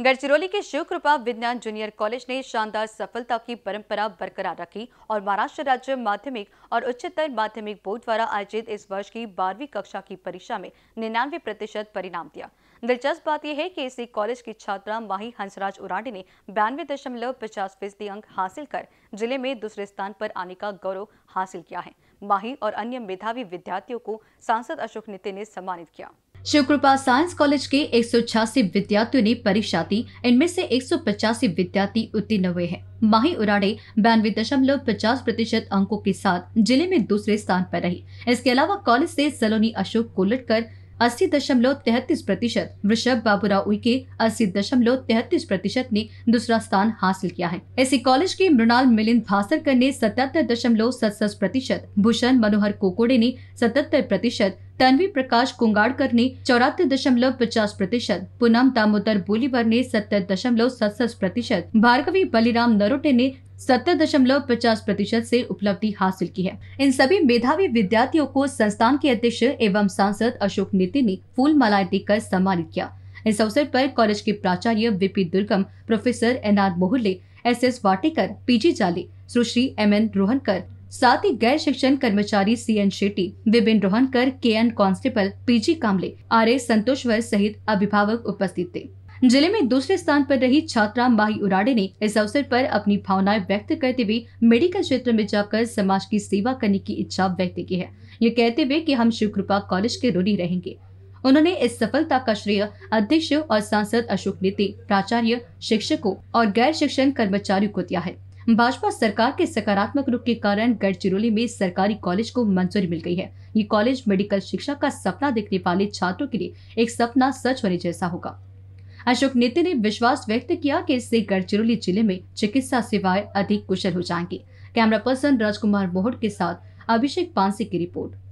गढ़चिरौली के शिवकृपा विज्ञान junior college ने शानदार सफलता की परंपरा बरकरार रखी और महाराष्ट्र राज्य माध्यमिक और उच्चतर माध्यमिक बोर्ड द्वारा आयोजित इस वर्ष की बारहवीं कक्षा की परीक्षा में निन्यानवे प्रतिशत परिणाम दिया दिलचस्प बात यह है कि इसी कॉलेज की छात्रा माही हंसराज उराडी ने बयानवे दशमलव पचास फीसदी अंक हासिल कर जिले में दूसरे स्थान पर आने का गौरव हासिल किया है माही और अन्य मेधावी विद्यार्थियों को सांसद अशोक नित्य ने सम्मानित किया शिवकृपा साइंस कॉलेज के एक विद्यार्थियों ने परीक्षा दी इनमें से एक विद्यार्थी उत्तीर्ण हुए हैं माही उराड़े बयानवे दशमलव पचास प्रतिशत अंकों के साथ जिले में दूसरे स्थान पर रही इसके अलावा कॉलेज से सलोनी अशोक को लटकर अस्सी दशमलव तैतीस प्रतिशत वृषभ बाबूराव उइके अस्सी दशमलव तैतीस प्रतिशत ने दूसरा स्थान हासिल किया है ऐसे कॉलेज के मृणाल मिलिंद भास्कर ने सतहत्तर दशमलव सतसठ प्रतिशत भूषण मनोहर कोकोड़े ने सतहत्तर प्रतिशत तन्वी प्रकाश कुंगाड़कर ने चौरातर दशमलव पचास प्रतिशत पूनम दामोदर बोलीवर ने सत्तर दशमलव सत्सठ प्रतिशत भार्गवी बलिराम नरोटे ने सत्तर दशमलव पचास प्रतिशत ऐसी उपलब्धि हासिल की है इन सभी मेधावी विद्यार्थियों को संस्थान के अध्यक्ष एवं सांसद अशोक नीति ने फूल मालाएं देकर सम्मानित किया इस अवसर पर कॉलेज के प्राचार्य V P Durgam professor N R Mohale S S Watekar P G Jale Sushri M N रोहनकर साथ ही गैर शिक्षण कर्मचारी C N Shetty Vipin Rohankar K N constable P G Kamle R A Santoshwar सहित अभिभावक उपस्थित थे जिले में दूसरे स्थान पर रही छात्रा माही उराडे ने इस अवसर पर अपनी भावनाएं व्यक्त करते हुए मेडिकल क्षेत्र में जाकर समाज की सेवा करने की इच्छा व्यक्त की है ये कहते हुए कि हम शिवकृपा कॉलेज के रूढ़ी रहेंगे उन्होंने इस सफलता का श्रेय अध्यक्ष और सांसद अशोक नेते प्राचार्य शिक्षकों और गैर शिक्षण कर्मचारियों को दिया है भाजपा सरकार के सकारात्मक रुख के कारण गढ़चिरौली में सरकारी कॉलेज को मंजूरी मिल गई है ये कॉलेज मेडिकल शिक्षा का सपना देखने वाले छात्रों के लिए एक सपना सच होने जैसा होगा अशोक नेते ने विश्वास व्यक्त किया कि इससे गढ़चिरौली जिले में चिकित्सा सेवाएं अधिक कुशल हो जाएंगी कैमरा पर्सन राजकुमार मोहट के साथ अभिषेक पांसे की रिपोर्ट